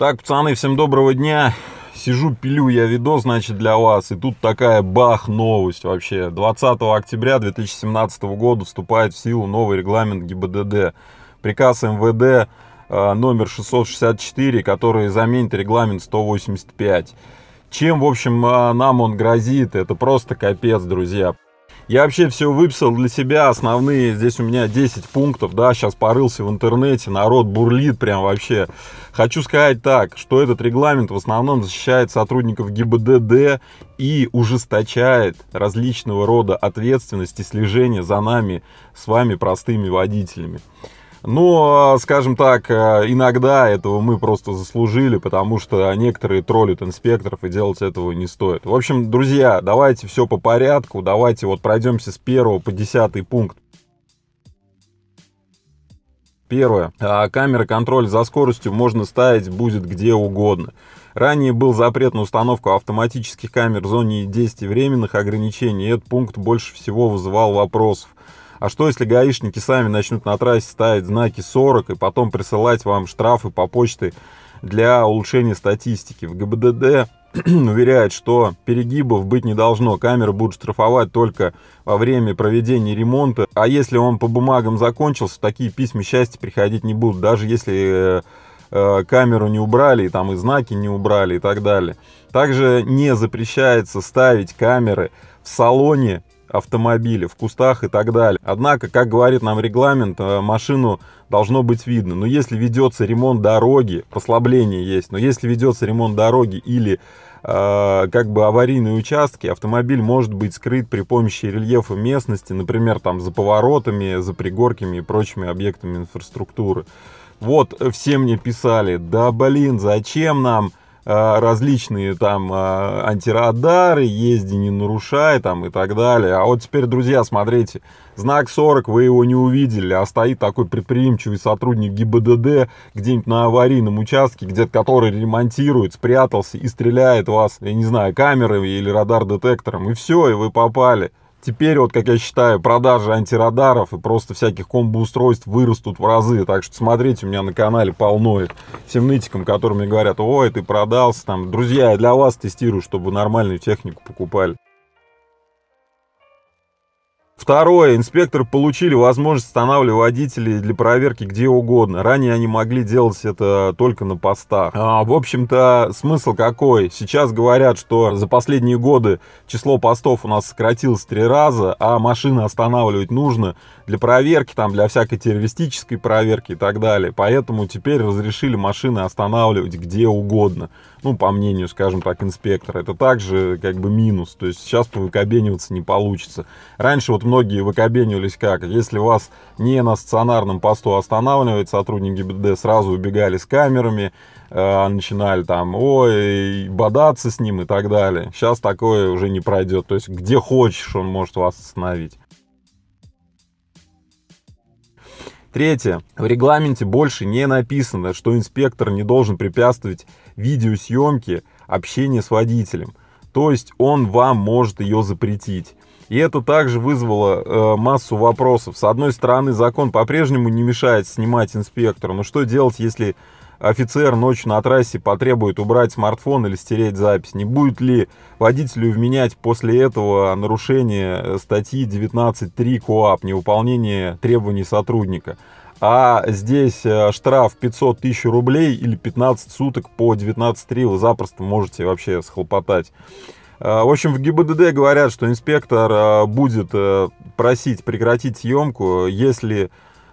Так, пацаны, всем доброго дня. Сижу, пилю я видос, значит, для вас. И тут такая бах новость вообще. 20 октября 2017 года вступает в силу новый регламент ГИБДД. Приказ МВД э, номер 664, который заменит регламент 185. Чем, в общем, э, нам он грозит, это просто капец, друзья. Я вообще все выписал для себя, основные, здесь у меня 10 пунктов, да, сейчас порылся в интернете, народ бурлит прям вообще. Хочу сказать так, что этот регламент в основном защищает сотрудников ГИБДД и ужесточает различного рода ответственности, слежения за нами, с вами, простыми водителями. Но, скажем так, э, иногда этого мы просто заслужили, потому что некоторые троллят инспекторов, и делать этого не стоит. В общем, друзья, давайте все по порядку, давайте вот пройдемся с первого по десятый пункт. Первое. А, камера контроль за скоростью можно ставить будет где угодно. Ранее был запрет на установку автоматических камер в зоне действий временных ограничений, и этот пункт больше всего вызывал вопросов. А что, если гаишники сами начнут на трассе ставить знаки 40 и потом присылать вам штрафы по почте для улучшения статистики? В ГБДД уверяют, что перегибов быть не должно. Камеры будут штрафовать только во время проведения ремонта. А если он по бумагам закончился, такие письма счастья приходить не будут. Даже если э, э, камеру не убрали, и там и знаки не убрали и так далее. Также не запрещается ставить камеры в салоне автомобиле, в кустах и так далее. Однако, как говорит нам регламент, э, машину должно быть видно. Но если ведется ремонт дороги, послабление есть, но если ведется ремонт дороги или э, как бы аварийные участки, автомобиль может быть скрыт при помощи рельефа местности, например, там за поворотами, за пригорками и прочими объектами инфраструктуры. Вот э, все мне писали, да блин, зачем нам Э, различные там э, антирадары, езди не нарушай там и так далее. А вот теперь, друзья, смотрите, знак 40, вы его не увидели, а стоит такой предприимчивый сотрудник ГИБДД где-нибудь на аварийном участке, где-то который ремонтирует, спрятался и стреляет вас, я не знаю, камерами или радар-детектором, и все, и вы попали. Теперь, вот, как я считаю, продажи антирадаров и просто всяких комбоустройств вырастут в разы. Так что смотрите, у меня на канале полно их. Всем нытикам, которые мне говорят, ой, ты продался, там, друзья, я для вас тестирую, чтобы вы нормальную технику покупали. Второе. Инспекторы получили возможность останавливать водителей для проверки где угодно. Ранее они могли делать это только на постах. А, в общем-то, смысл какой? Сейчас говорят, что за последние годы число постов у нас сократилось три раза, а машины останавливать нужно для проверки, там, для всякой террористической проверки и так далее. Поэтому теперь разрешили машины останавливать где угодно ну, по мнению, скажем так, инспектора, это также как бы минус. То есть сейчас повыкобениваться не получится. Раньше вот многие выкобенивались как? Если вас не на стационарном посту останавливает сотрудник ГИБДД, сразу убегали с камерами, э, начинали там, ой, бодаться с ним и так далее. Сейчас такое уже не пройдет. То есть где хочешь, он может вас остановить. Третье. В регламенте больше не написано, что инспектор не должен препятствовать видеосъемки, общения с водителем. То есть он вам может ее запретить. И это также вызвало э, массу вопросов. С одной стороны, закон по-прежнему не мешает снимать инспектора. Но что делать, если офицер ночью на трассе потребует убрать смартфон или стереть запись? Не будет ли водителю вменять после этого нарушение э, статьи 19.3 КОАП, невыполнение требований сотрудника? а здесь э, штраф 500 тысяч рублей или 15 суток по 19.3 вы запросто можете вообще схлопотать. Э, в общем, в ГИБДД говорят, что инспектор э, будет просить прекратить съемку, если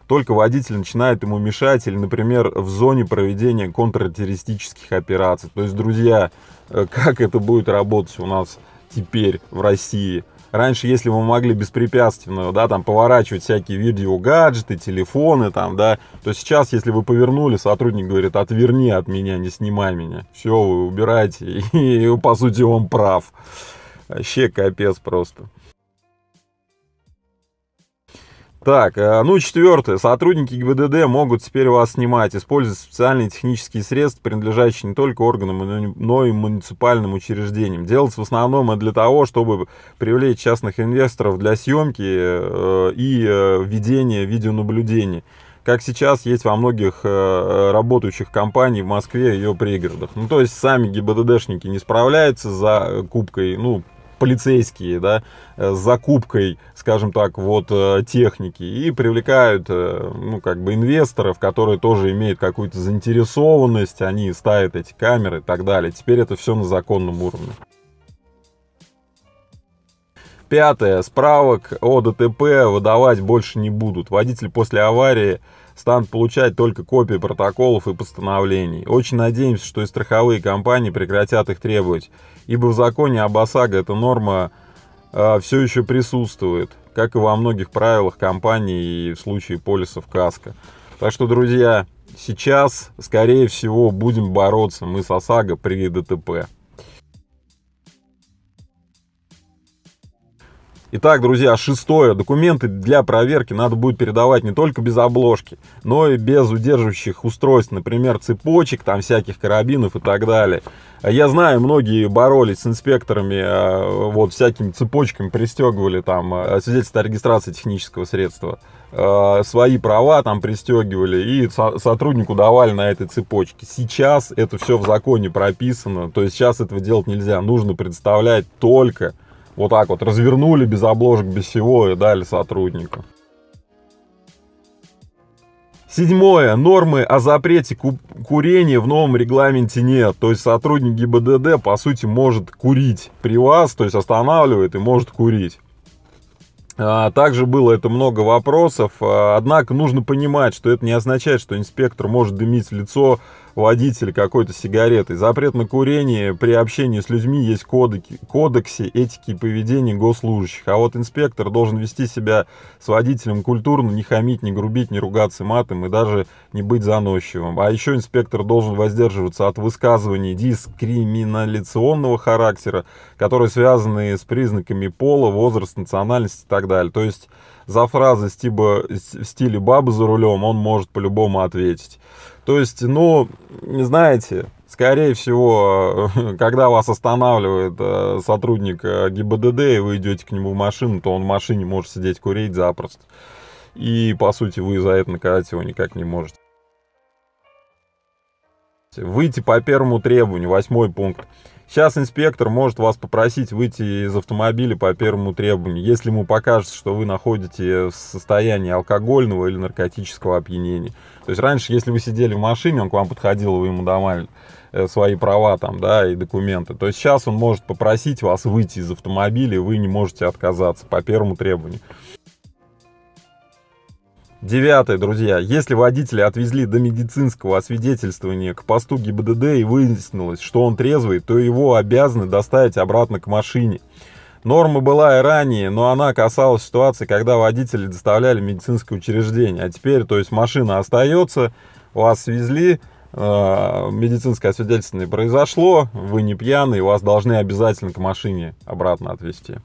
только водитель начинает ему мешать или, например, в зоне проведения контртеррористических операций. То есть, друзья, как это будет работать у нас теперь в России – раньше, если мы могли беспрепятственно, да, там, поворачивать всякие видео, гаджеты, телефоны, там, да, то сейчас, если вы повернули, сотрудник говорит, отверни от меня, не снимай меня. Все, вы убираете, и, по сути, он прав. Вообще капец просто. Так, э, ну четвертое. Сотрудники ГИБДД могут теперь вас снимать, используя специальные технические средства, принадлежащие не только органам, но и муниципальным учреждениям. Делается в основном для того, чтобы привлечь частных инвесторов для съемки э, и э, ведения видеонаблюдения, как сейчас есть во многих работающих компаний в Москве и ее пригородах. Ну, то есть сами ГИБДДшники не справляются за кубкой, ну, полицейские, да, э, с закупкой, скажем так, вот э, техники и привлекают, э, ну, как бы инвесторов, которые тоже имеют какую-то заинтересованность, они ставят эти камеры и так далее. Теперь это все на законном уровне. Пятое. Справок о ДТП выдавать больше не будут. Водитель после аварии станут получать только копии протоколов и постановлений. Очень надеемся, что и страховые компании прекратят их требовать ибо в законе об ОСАГО эта норма а, все еще присутствует, как и во многих правилах компании и в случае полисов КАСКО. Так что, друзья, сейчас, скорее всего, будем бороться мы с ОСАГО при ДТП. Итак, друзья, шестое. Документы для проверки надо будет передавать не только без обложки, но и без удерживающих устройств, например, цепочек, там всяких карабинов и так далее. Я знаю, многие боролись с инспекторами, э, вот всякими цепочками пристегивали там э, свидетельство о регистрации технического средства, э, свои права там пристегивали и сотруднику давали на этой цепочке. Сейчас это все в законе прописано, то есть сейчас этого делать нельзя, нужно представлять только вот так вот развернули без обложек, без всего и дали сотруднику. Седьмое. Нормы о запрете ку- курения в новом регламенте нет. То есть сотрудник ГИБДД, по сути, может курить при вас, то есть останавливает и может курить. А, также было это много вопросов, а, однако нужно понимать, что это не означает, что инспектор может дымить в лицо водитель какой-то сигареты. Запрет на курение при общении с людьми есть кодеки, кодексе этики и поведения госслужащих. А вот инспектор должен вести себя с водителем культурно, не хамить, не грубить, не ругаться матом и даже не быть заносчивым. А еще инспектор должен воздерживаться от высказываний дискриминационного характера, которые связаны с признаками пола, возраста, национальности и так далее. То есть за фразы стиба, стиле «бабы за рулем» он может по-любому ответить. То есть, ну, не знаете, скорее всего, когда вас останавливает э, сотрудник э, ГИБДД, и вы идете к нему в машину, то он в машине может сидеть курить запросто. И, по сути, вы за это наказать его никак не можете. Выйти по первому требованию, восьмой пункт. Сейчас инспектор может вас попросить выйти из автомобиля по первому требованию, если ему покажется, что вы находите в состоянии алкогольного или наркотического опьянения. То есть раньше, если вы сидели в машине, он к вам подходил, вы ему давали э, свои права там, да, и документы. То есть сейчас он может попросить вас выйти из автомобиля, и вы не можете отказаться по первому требованию. Девятое, друзья. Если водителя отвезли до медицинского освидетельствования к посту ГИБДД и выяснилось, что он трезвый, то его обязаны доставить обратно к машине. Норма была и ранее, но она касалась ситуации, когда водители доставляли медицинское учреждение. А теперь, то есть машина остается, вас свезли, э, медицинское освидетельствование произошло, вы не пьяный, вас должны обязательно к машине обратно отвезти.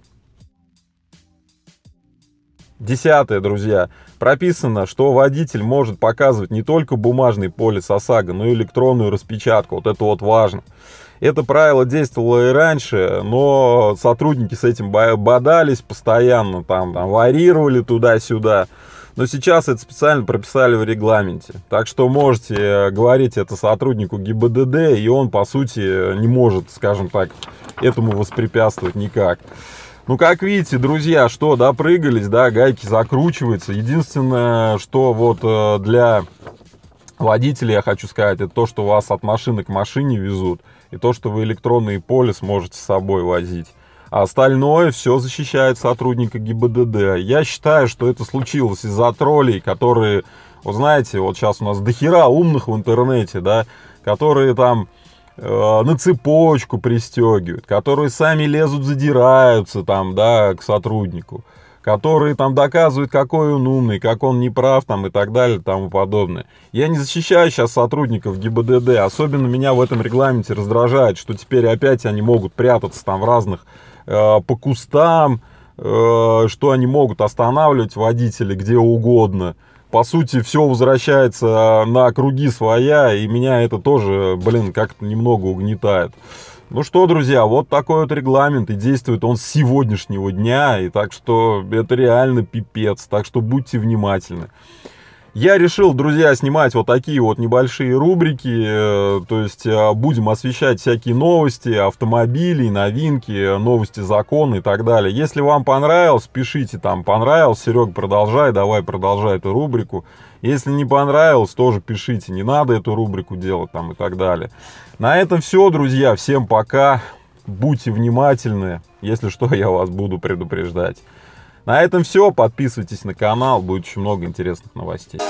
Десятое, друзья, прописано, что водитель может показывать не только бумажный полис ОСАГО, но и электронную распечатку. Вот это вот важно. Это правило действовало и раньше, но сотрудники с этим бодались постоянно, там, там варьировали туда-сюда. Но сейчас это специально прописали в регламенте. Так что можете э, говорить это сотруднику ГИБДД, и он, по сути, не может, скажем так, этому воспрепятствовать никак. Ну, как видите, друзья, что, допрыгались, да, гайки закручиваются. Единственное, что вот э, для водителей я хочу сказать, это то, что вас от машины к машине везут, и то, что вы электронные полис можете с собой возить. А остальное все защищает сотрудника ГИБДД. Я считаю, что это случилось из-за троллей, которые, вы знаете, вот сейчас у нас дохера умных в интернете, да, которые там Э, на цепочку пристегивают, которые сами лезут, задираются там, да, к сотруднику, которые там доказывают, какой он умный, как он неправ там и так далее, тому подобное. Я не защищаю сейчас сотрудников ГИБДД, особенно меня в этом регламенте раздражает, что теперь опять они могут прятаться там в разных, э, по кустам, э, что они могут останавливать водителей где угодно, по сути, все возвращается а, на круги своя, и меня это тоже, блин, как-то немного угнетает. Ну что, друзья, вот такой вот регламент, и действует он с сегодняшнего дня, и так что это реально пипец, так что будьте внимательны. Я решил, друзья, снимать вот такие вот небольшие рубрики, э, то есть э, будем освещать всякие новости, автомобили, новинки, новости закона и так далее. Если вам понравилось, пишите там понравилось, Серег, продолжай, давай продолжай эту рубрику. Если не понравилось, тоже пишите, не надо эту рубрику делать там и так далее. На этом все, друзья, всем пока, будьте внимательны, если что, я вас буду предупреждать. На этом все. Подписывайтесь на канал, будет очень много интересных новостей.